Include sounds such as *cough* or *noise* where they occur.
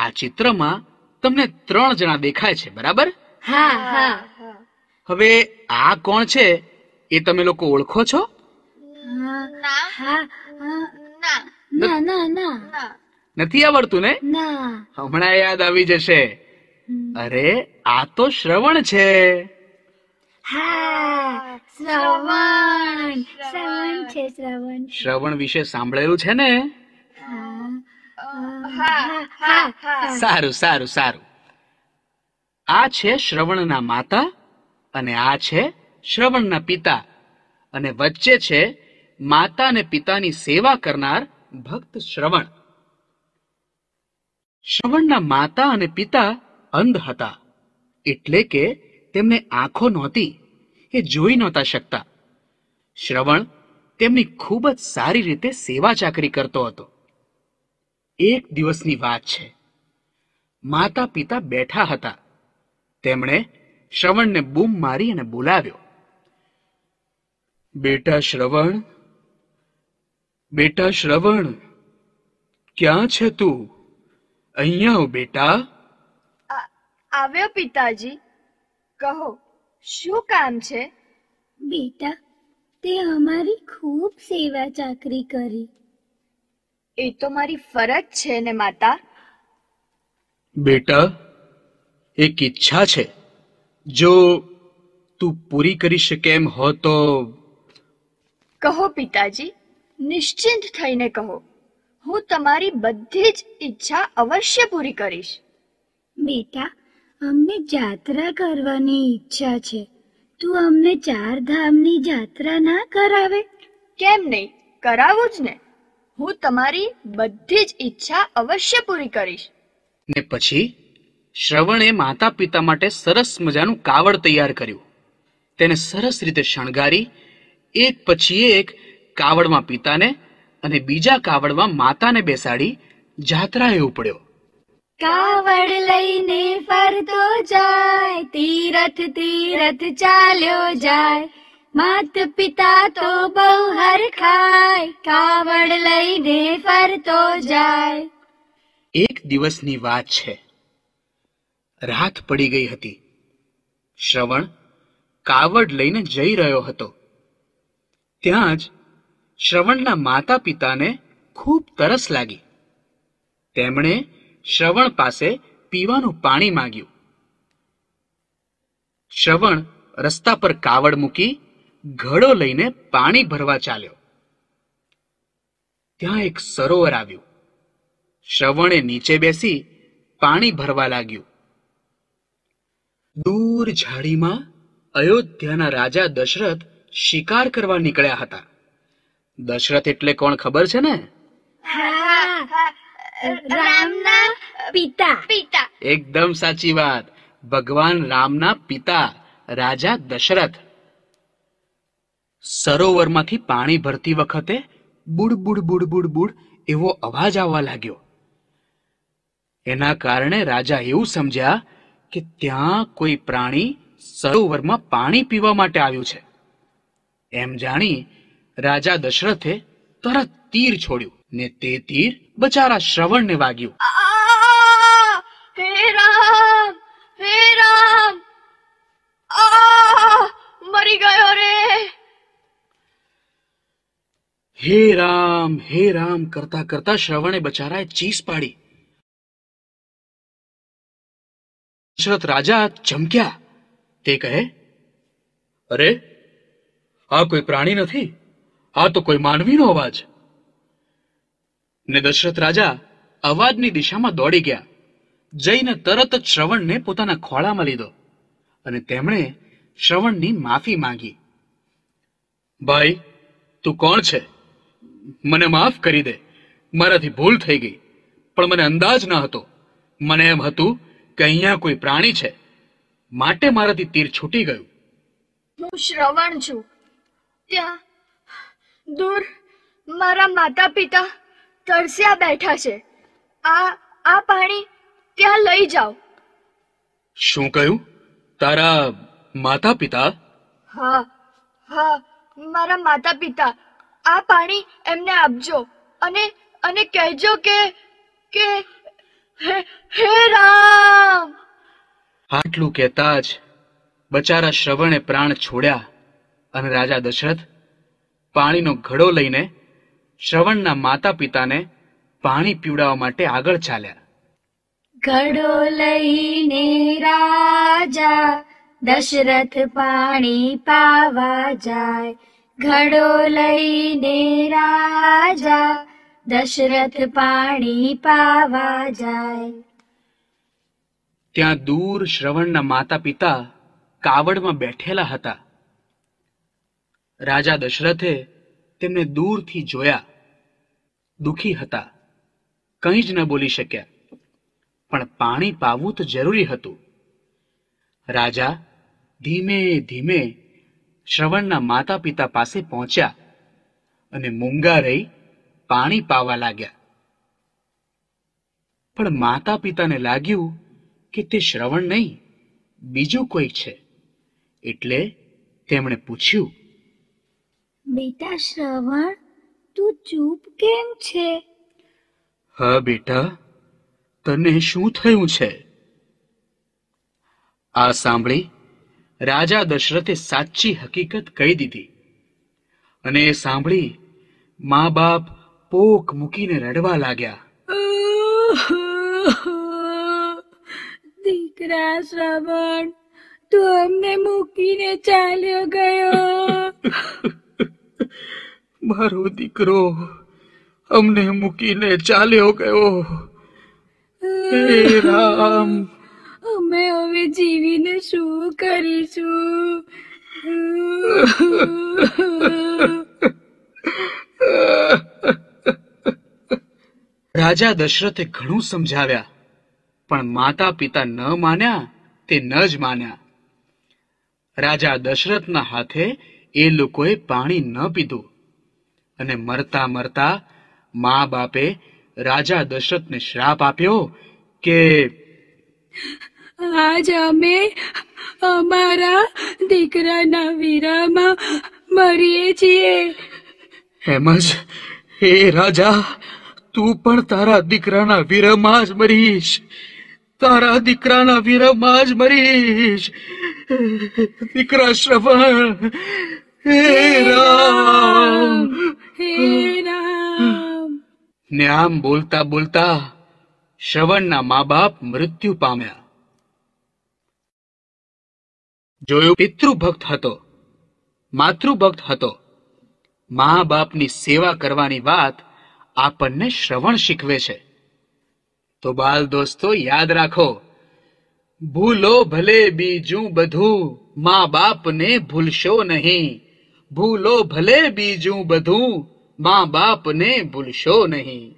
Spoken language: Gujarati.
આ ચિત્રમાં તમને ત્રણ જણા દેખાય છે બરાબર હવે આ કોણ છે એ તમે લોકો ઓળખો છો નથી આવડતું ને હમણાં યાદ આવી જશે અરે આ તો શ્રવણ છે શ્રવણ વિશે સાંભળેલું છે ને સારું સારું સારું આ છે શ્રવણના માતા અને આ છે શ્રવણના પિતા અને વચ્ચે છે માતા અને પિતાની સેવા કરનાર ભક્ત શ્રવણ શ્રવણના માતા અને પિતા અંધ હતા એટલે કે તેમને આંખો નહોતી એ જોઈ નહોતા શકતા શ્રવણ તેમની ખૂબ જ સારી રીતે સેવા ચાકરી કરતો હતો એક દિવસની વાત છે માતા પિતા બેઠા હતા તેમણે શ્રવણને બૂમ મારી અને બોલાવ્યો બેટા શ્રવણ બેટા શ્રવણ ક્યાં છે તું અહીંયા બેટા આવ્યો પિતાજી કહો શું કામ છે બેટા તે અમારી ખૂબ સેવા ચાકરી કરી એ તો મારી ફરજ છે ને માતા બેટા એક ઈચ્છા છે જો તું પૂરી કરી શકે એમ હો તો કહો પિતાજી નિશ્ચિંત થઈને કહો હું તમારી બધી જ ઈચ્છા અવશ્ય પૂરી કરીશ બેટા અમને જાત્રા કરવાની ઈચ્છા છે તું અમને ચાર ધામની જાત્રા ના કરાવે કેમ નહીં કરાવું જ ને હું તમારી બધી જ ઈચ્છા અવશ્ય પૂરી કરીશ ને પછી શ્રવણે માતા પિતા માટે સરસ મજાનું કાવડ તૈયાર કર્યું તેને સરસ રીતે શણગારી એક પછી એક કાવડમાં પિતાને અને બીજા કાવડમાં માતાને બેસાડી જાત્રાએ ઉપડ્યો કાવડ લઈને ફરતો જાય તીરથ તીરથ ચાલ્યો જાય માત પિતા તો બહુ હરખાય કાવડ લઈને ફરતો જાય એક દિવસની વાત છે રાત પડી ગઈ હતી શ્રવણ કાવડ લઈને જઈ રહ્યો હતો ત્યાં જ શ્રવણના માતા પિતાને ખૂબ તરસ લાગી તેમણે શ્રવણ પાસે પીવાનું પાણી માંગ્યું શ્રવણ રસ્તા પર કાવડ મૂકી ઘડો લઈને પાણી ભરવા ચાલ્યો ત્યાં એક સરોવર આવ્યું શ્રવણે નીચે બેસી પાણી ભરવા લાગ્યું દૂર ઝાડીમાં અયોધ્યાના રાજા દશરથ શિકાર કરવા નીકળ્યા હતા દશરથ એટલે કોણ ખબર છે ને એકદમ સાચી વાત ભગવાન રામના પિતા રાજા દશરથ સરોવરમાંથી પાણી ભરતી વખતે બુડ બુડ બુડ બુડ બુડ એવો અવાજ આવવા લાગ્યો એના કારણે રાજા એવું સમજ્યા કે ત્યાં કોઈ પ્રાણી સરોવરમાં પાણી પીવા માટે આવ્યું છે એમ જાણી રાજા દશરથે તરત તીર છોડ્યું ને તે તીર બચારા શ્રવણને વાગ્યું હે રામ હે રામ કરતા કરતા શ્રવણે બચારાએ ચીસ પાડી દશરથ રાજા ચમક્યા તે કહે અરે આ કોઈ પ્રાણી નથી આ તો કોઈ માનવીનો અવાજ ને દશરથ રાજા અવાજની દિશામાં દોડી ગયા જઈને તરત જ શ્રવણને પોતાના ખોળામાં લીધો અને તેમણે શ્રવણની માફી માંગી ભાઈ તું કોણ છે મને માફ કરી દે મારાથી ભૂલ થઈ ગઈ પણ મને અંદાજ ન હતો મને એમ હતું કે અહીંયા કોઈ પ્રાણી છે માટે મારાથી તીર છૂટી ગયું હું શ્રવણ છું ત્યાં દૂર મારા માતા પિતા તરસ્યા બેઠા છે આ આ પાણી ત્યાં લઈ જાઓ શું કહ્યું તારા માતા પિતા હા હા મારા માતા પિતા આ પાણી એમને આપજો અને અને કહેજો કે કે હે રામ આટલું કહેતા જ બચારા શ્રવણે પ્રાણ છોડ્યા અને રાજા દશરથ પાણીનો ઘડો લઈને શ્રવણના માતા પિતાને પાણી પીવડાવવા માટે આગળ ચાલ્યા ઘડો લઈને રાજા દશરથ પાણી પાવા જાય ઘડો લઈને રાજા દશરથ પાણી પાવા જાય ત્યાં દૂર શ્રવણના માતા પિતા કાવડમાં બેઠેલા હતા રાજા દશરથે તેમને દૂરથી જોયા દુખી હતા કંઈ જ ન બોલી શક્યા પણ પાણી પાવું તો જરૂરી હતું રાજા ધીમે ધીમે શ્રવણના માતા પિતા પાસે પહોંચ્યા અને મૂંગા રહી પાણી પાવા લાગ્યા પણ માતા પિતાને લાગ્યું કે તે શ્રવણ નહીં બીજું કોઈ છે એટલે તેમણે પૂછ્યું બેટા શ્રવણ તું ચૂપ કેમ છે હા બેટા તને શું થયું છે આ સાંભળી રાજા દશરથે સાચી હકીકત કહી દીધી અને એ સાંભળી મા બાપ પોક મૂકીને રડવા લાગ્યા દીકરા શ્રવણ તું અમને મૂકીને ચાલ્યો ગયો *laughs* મારો દીકરો અમને મૂકીને ચાલ્યો ગયો હે રામ અમે હવે જીવીને શું કરીશું રાજા દશરથે ઘણું સમજાવ્યા પણ માતા પિતા ન માન્યા તે ન જ માન્યા રાજા દશરથના હાથે એ લોકોએ પાણી ન પીધું અને મરતા મરતા મા બાપે રાજા દશરથને શ્રાપ આપ્યો કે આજ અમે અમારા દીકરાના વીરામાં મરીએ છીએ એમ જ હે રાજા તું પણ તારા દીકરાના વીરામાં જ મરીશ તારા દીકરાના વીરામાં જ મરીશ દીકરા શ્રવણ હે રામ હે રામ ને આમ બોલતા બોલતા શ્રવણના મા બાપ મૃત્યુ પામ્યા જોયું પિતૃભક્ત હતો માતૃભક્ત હતો મા બાપની સેવા કરવાની વાત આપણને શ્રવણ શીખવે છે તો બાલ દોસ્તો યાદ રાખો ભૂલો ભલે બીજું બધું મા બાપને ભૂલશો નહીં ભૂલો ભલે બીજું બધું મા બાપને ભૂલશો નહીં